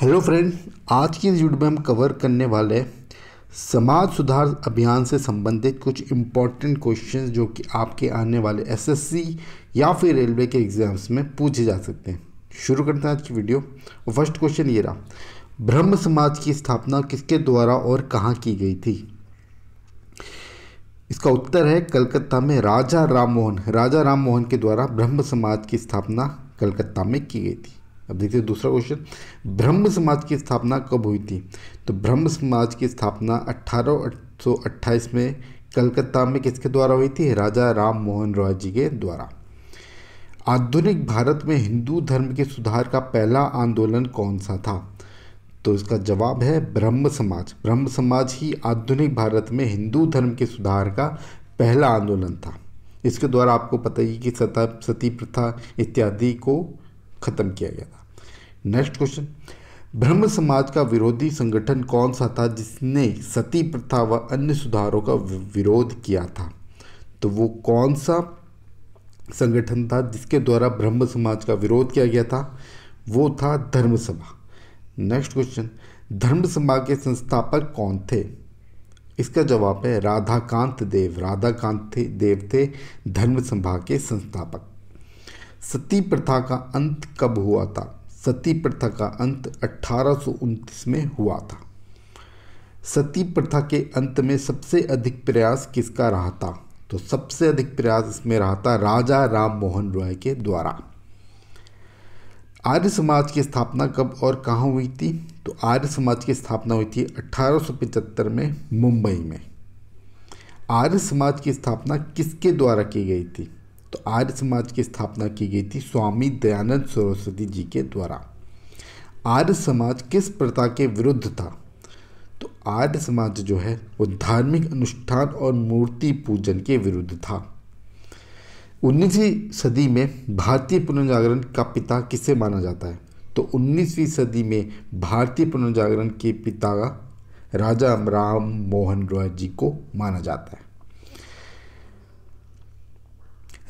hello friend आज की video में हम कवर करने वाले समाज सुधार अभियान से संबंधित कुछ इम्पॉर्टेंट क्वेश्चन जो कि आपके आने वाले एसएससी या फिर रेलवे के एग्ज़ाम्स में पूछे जा सकते हैं शुरू करते हैं आज की वीडियो फर्स्ट क्वेश्चन ये रहा ब्रह्म समाज की स्थापना किसके द्वारा और कहाँ की गई थी इसका उत्तर है कलकत्ता में राजा राम मोहन राजा राम मोहन के द्वारा ब्रह्म समाज की स्थापना कलकत्ता में की गई थी अब देखते हैं दूसरा क्वेश्चन ब्रह्म समाज की स्थापना कब हुई थी तो ब्रह्म समाज की स्थापना अट्ठारह में कलकत्ता में किसके द्वारा हुई थी राजा राम मोहन रॉय जी के द्वारा आधुनिक भारत में हिंदू धर्म के सुधार का पहला आंदोलन कौन सा था तो इसका जवाब है ब्रह्म समाज ब्रह्म समाज ही आधुनिक भारत में हिंदू धर्म के सुधार का पहला आंदोलन था इसके द्वारा आपको पता ही कि सता सती प्रथा इत्यादि को ख़त्म किया गया था नेक्स्ट क्वेश्चन ब्रह्म समाज का विरोधी संगठन कौन सा था जिसने सती प्रथा व अन्य सुधारों का विरोध किया था तो वो कौन सा संगठन था जिसके द्वारा ब्रह्म समाज का विरोध किया गया था वो था धर्म सभा नेक्स्ट क्वेश्चन धर्म सभा के संस्थापक कौन थे इसका जवाब है राधाकांत देव राधाकांत थे देव थे धर्म सभा के संस्थापक सती प्रथा का अंत कब हुआ था सती प्रथा का अंत अट्ठारह में हुआ था सती प्रथा के अंत में सबसे अधिक प्रयास किसका रहा था तो सबसे अधिक प्रयास इसमें रहा था राजा राम मोहन रॉय के द्वारा आर्य समाज की स्थापना कब और कहाँ हुई थी तो आर्य समाज की स्थापना हुई थी 1875 में मुंबई में आर्य समाज की स्थापना किसके द्वारा की गई थी तो आर्य समाज की स्थापना की गई थी स्वामी दयानंद सरस्वती जी के द्वारा आर्य समाज किस प्रथा के विरुद्ध था तो आर्य समाज जो है वो धार्मिक अनुष्ठान और मूर्ति पूजन के विरुद्ध था उन्नीसवीं सदी में भारतीय पुनर्जागरण का पिता किसे माना जाता है तो उन्नीसवीं सदी में भारतीय पुनर्जागरण के पिता राजा राम मोहन रॉय जी को माना जाता है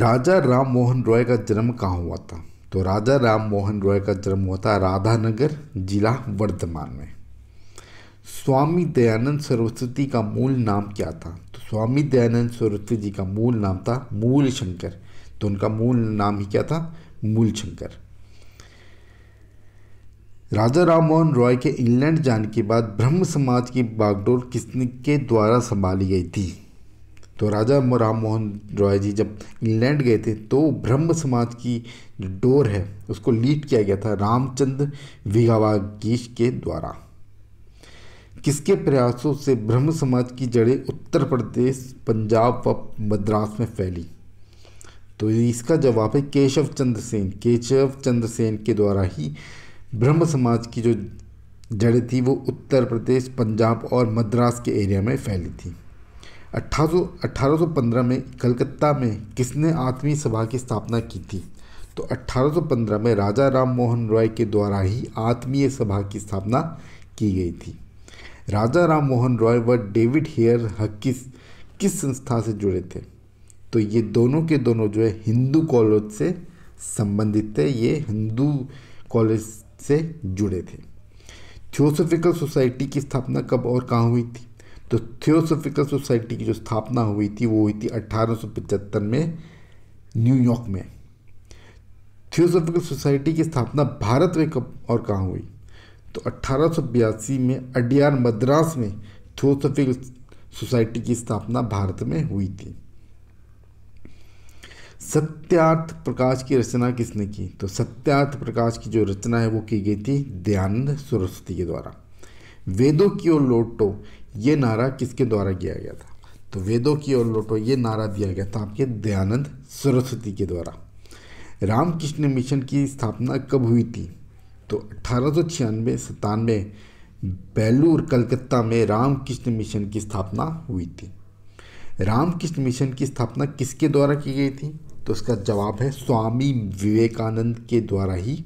राजा राम मोहन रॉय का जन्म कहाँ हुआ था तो राजा राम मोहन रॉय का जन्म हुआ था राधानगर जिला वर्धमान में स्वामी दयानंद सरस्वती का मूल नाम क्या था तो स्वामी दयानंद सरस्वती जी का मूल नाम था मूल शंकर तो उनका मूल नाम ही क्या था मूल शंकर राजा राम मोहन रॉय के इंग्लैंड जाने के बाद ब्रह्म समाज की बागडोर किसने के द्वारा संभाली गई थी तो राजा राम मोहन रॉय जी जब इंग्लैंड गए थे तो ब्रह्म समाज की जो डोर है उसको लीड किया गया था रामचंद्र विघावागीश के द्वारा किसके प्रयासों से ब्रह्म समाज की जड़ें उत्तर प्रदेश पंजाब व मद्रास में फैली तो इसका जवाब है केशव चंद्र सेन केशव चंद्र सेन के द्वारा ही ब्रह्म समाज की जो जड़ें थी वो उत्तर प्रदेश पंजाब और मद्रास के एरिया में फैली थी अट्ठारह 1815 में कलकत्ता में किसने आत्मीय सभा की स्थापना की थी तो 1815 में राजा राम मोहन रॉय के द्वारा ही आत्मीय सभा की स्थापना की गई थी राजा राम मोहन रॉय व डेविड हेयर हक्कीस किस संस्था से जुड़े थे तो ये दोनों के दोनों जो है हिंदू कॉलेज से संबंधित थे ये हिंदू कॉलेज से जुड़े थे थियोसोफिकल सोसाइटी की स्थापना कब और कहाँ हुई थी तो थियोसोफिकल सोसाइटी की जो स्थापना हुई थी वो हुई थी अट्ठारह में न्यूयॉर्क में थियोसोफिकल सोसाइटी की स्थापना भारत में कब और कहाँ हुई तो अट्ठारह में अडियार मद्रास में थियोसोफिकल सोसाइटी की स्थापना भारत में हुई थी सत्यार्थ प्रकाश की रचना किसने की तो सत्यार्थ प्रकाश की जो रचना है वो की गई थी दयानंद सरस्वती के द्वारा वेदों की ओर लौटो ये नारा किसके द्वारा किया गया था तो वेदों की ओर लौटो ये नारा दिया गया था आपके दयानंद सरस्वती के द्वारा रामकृष्ण मिशन की स्थापना कब हुई थी तो अठारह सौ छियानवे सतानवे बेलूर कलकत्ता में रामकृष्ण मिशन की स्थापना हुई थी रामकृष्ण मिशन की स्थापना किसके द्वारा की गई थी तो उसका जवाब है स्वामी विवेकानंद के द्वारा ही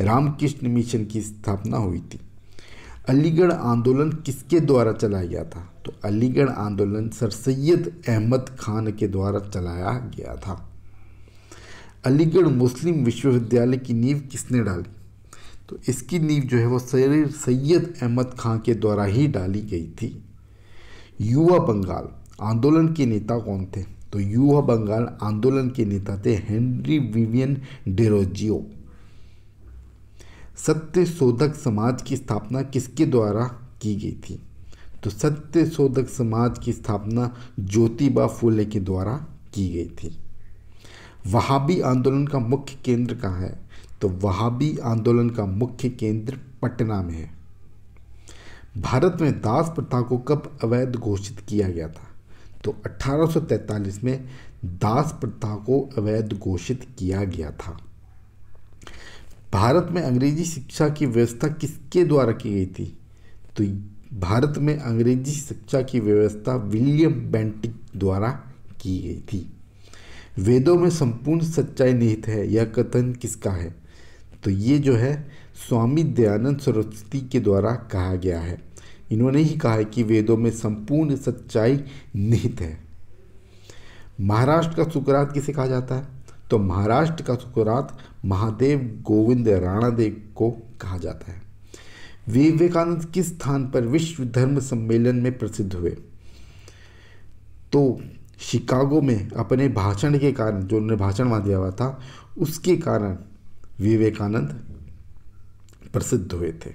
रामकृष्ण मिशन की स्थापना हुई थी अलीगढ़ आंदोलन किसके द्वारा चलाया गया था तो अलीगढ़ आंदोलन सर सैयद अहमद खान के द्वारा चलाया गया था अलीगढ़ मुस्लिम विश्वविद्यालय की नींव किसने डाली तो इसकी नींव जो है वो सर सैयद अहमद खान के द्वारा ही डाली गई थी युवा बंगाल आंदोलन के नेता कौन थे तो युवा बंगाल आंदोलन के नेता थे हेनरी विवियन डेरोजियो सत्य शोधक समाज की स्थापना किसके द्वारा की गई थी तो सत्य शोधक समाज की स्थापना ज्योतिबा फूले के द्वारा की गई थी वहाबी आंदोलन का मुख्य केंद्र कहाँ है तो वहाबी आंदोलन का मुख्य केंद्र पटना में है भारत में दास प्रथा को कब अवैध घोषित किया गया था तो 1843 में दास प्रथा को अवैध घोषित किया गया था भारत में अंग्रेजी शिक्षा की व्यवस्था किसके द्वारा की गई थी तो भारत में अंग्रेजी शिक्षा की व्यवस्था विलियम बेंटिक द्वारा की गई थी वेदों में संपूर्ण सच्चाई निहित है यह कथन किसका है तो ये जो है स्वामी दयानंद सरस्वती के द्वारा कहा गया है इन्होंने ही कहा है कि वेदों में संपूर्ण सच्चाई निहित है महाराष्ट्र का सुकरात किसे कहा जाता है तो महाराष्ट्र का सुकुरात महादेव गोविंद राणादेव को कहा जाता है विवेकानंद किस स्थान पर विश्व धर्म सम्मेलन में प्रसिद्ध हुए तो शिकागो में अपने भाषण के कारण जो उन्होंने भाषण वहाँ दिया हुआ था उसके कारण विवेकानंद प्रसिद्ध हुए थे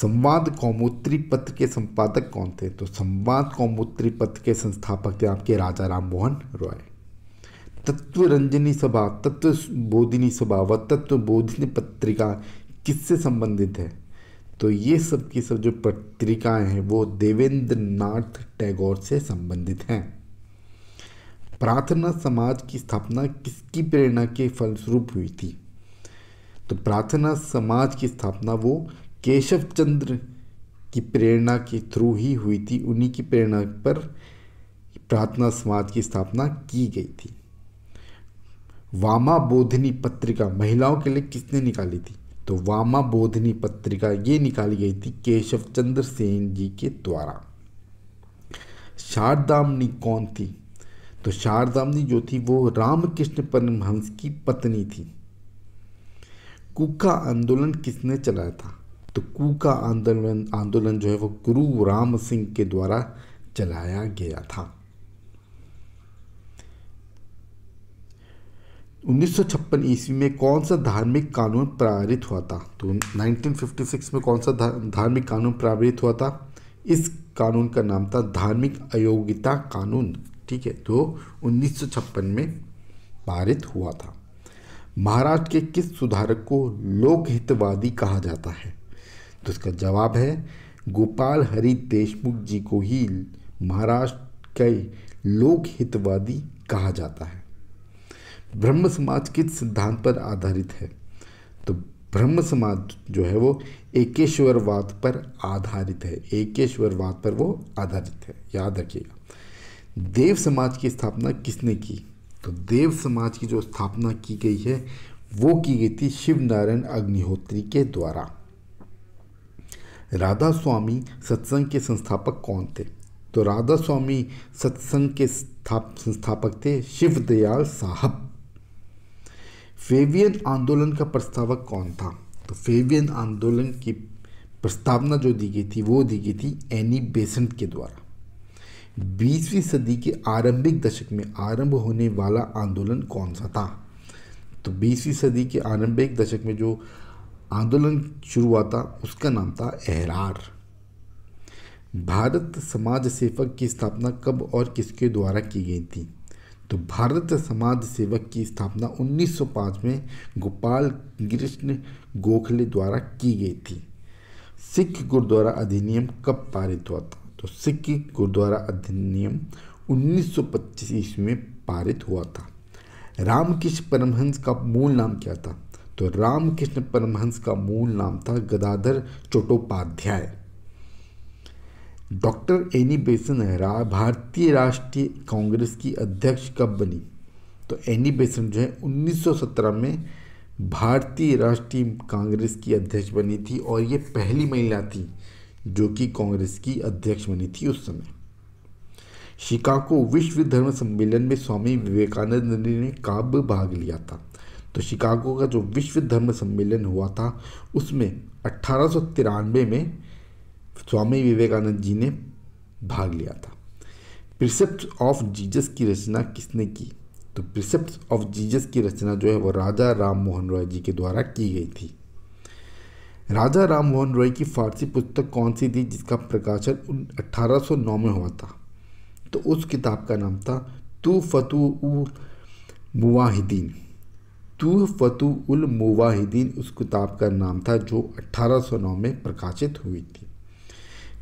संवाद कौमोत्री पत्र के संपादक कौन थे तो संवाद कौमोत्री पत्र के संस्थापक थे आपके राजा राम मोहन रॉय तत्व रंजनी सभा तत्व बोधिनी सभा व तत्व बोधिनी पत्रिका किससे संबंधित है तो ये सब की सब जो पत्रिकाएं हैं वो देवेंद्र नाथ टैगोर से संबंधित हैं प्रार्थना समाज की स्थापना किसकी प्रेरणा के फलस्वरूप हुई थी तो प्रार्थना समाज की स्थापना वो केशव चंद्र की प्रेरणा के थ्रू ही हुई थी उन्हीं की प्रेरणा पर प्रार्थना समाज की स्थापना की गई थी वामा बोधनी पत्रिका महिलाओं के लिए किसने निकाली थी तो वामा बोधनी पत्रिका ये निकाली गई थी केशव चंद्र सेन जी के द्वारा शारदामनी कौन थी तो शारदामनी जो थी वो रामकृष्ण परमहंस की पत्नी थी कुका आंदोलन किसने चलाया था तो कुका आंदोलन आंदोलन जो है वो गुरु राम सिंह के द्वारा चलाया गया था उन्नीस ईस्वी में कौन सा धार्मिक कानून प्रारित हुआ था तो 1956 में कौन सा धार्मिक कानून प्रारित हुआ था इस कानून का नाम था धार्मिक अयोग्यता कानून ठीक है तो उन्नीस में पारित हुआ था महाराष्ट्र के किस सुधारक को लोकहितवादी कहा जाता है तो इसका जवाब है गोपाल हरि देशमुख जी को ही महाराष्ट्र के लोकहितवादी कहा जाता है ब्रह्म समाज किस सिद्धांत पर आधारित है तो ब्रह्म समाज जो है वो एकेश्वरवाद पर आधारित है एकेश्वरवाद पर वो आधारित है याद रखिएगा देव समाज की स्थापना किसने की तो देव समाज की जो स्थापना की गई है वो की गई थी शिव नारायण अग्निहोत्री के द्वारा राधा स्वामी सत्संग के संस्थापक कौन थे तो राधा स्वामी सत्संग के संस्थापक थे शिवदयाल साहब फेवियन आंदोलन का प्रस्तावक कौन था तो फेवियन आंदोलन की प्रस्तावना जो दी गई थी वो दी गई थी एनी बेसेंट के द्वारा बीसवीं सदी के आरंभिक दशक में आरंभ होने वाला आंदोलन कौन सा था तो बीसवीं सदी के आरंभिक दशक में जो आंदोलन शुरू हुआ था उसका नाम था एहरार भारत समाज सेवक की स्थापना कब और किसके द्वारा की गई थी तो भारत समाज सेवक की स्थापना 1905 में गोपाल कृष्ण गोखले द्वारा की गई थी सिख गुरुद्वारा अधिनियम कब पारित हुआ था तो सिख गुरुद्वारा अधिनियम 1925 ईस्वी में पारित हुआ था रामकृष्ण परमहंस का मूल नाम क्या था तो रामकृष्ण परमहंस का मूल नाम था गदाधर चट्टोपाध्याय डॉक्टर एनी बेसन रा भारतीय राष्ट्रीय कांग्रेस की अध्यक्ष कब बनी तो एनी बेसन जो है 1917 में भारतीय राष्ट्रीय कांग्रेस की अध्यक्ष बनी थी और ये पहली महिला थी जो कि कांग्रेस की अध्यक्ष बनी थी उस समय शिकागो विश्व धर्म सम्मेलन में स्वामी विवेकानंद ने कब भाग लिया था तो शिकागो का जो विश्व धर्म सम्मेलन हुआ था उसमें अट्ठारह में स्वामी विवेकानंद जी ने भाग लिया था प्रिसेप्ट ऑफ जीजस की रचना किसने की तो प्रिसेप्ट ऑफ जीजस की रचना जो है वो राजा राम मोहन रॉय जी के द्वारा की गई थी राजा राम मोहन रॉय की फारसी पुस्तक कौन सी थी जिसका प्रकाशन 1809 में हुआ था तो उस किताब का नाम था तू फतू उल मुवाहिदीन तू फतू उल मुवाहिदीन उस किताब का नाम था जो 1809 में प्रकाशित हुई थी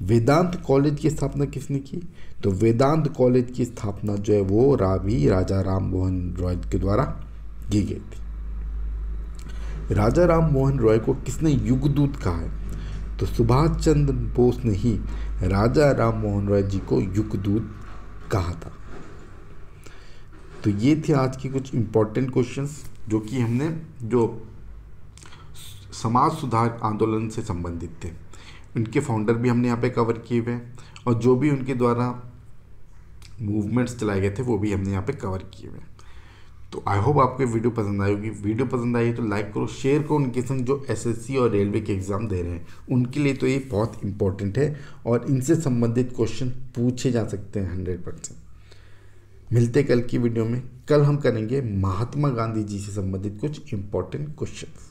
वेदांत कॉलेज की स्थापना किसने की तो वेदांत कॉलेज की स्थापना जो है वो रावी राजा राम मोहन रॉय के द्वारा की गई थी राजा राम मोहन रॉय को किसने युगदूत कहा है तो सुभाष चंद्र बोस ने ही राजा राम मोहन रॉय जी को युगदूत कहा था तो ये थे आज के कुछ इम्पोर्टेंट क्वेश्चंस जो कि हमने जो समाज सुधार आंदोलन से संबंधित थे उनके फाउंडर भी हमने यहाँ पे कवर किए हुए हैं और जो भी उनके द्वारा मूवमेंट्स चलाए गए थे वो भी हमने यहाँ पे कवर किए हुए हैं तो आई होप आपको वीडियो पसंद आई होगी वीडियो पसंद आई है तो लाइक करो शेयर करो उनके संग जो एसएससी और रेलवे के एग्ज़ाम दे रहे हैं उनके लिए तो ये बहुत इंपॉर्टेंट है और इनसे संबंधित क्वेश्चन पूछे जा सकते हैं हंड्रेड परसेंट मिलते कल की वीडियो में कल हम करेंगे महात्मा गांधी जी से संबंधित कुछ इंपॉर्टेंट क्वेश्चन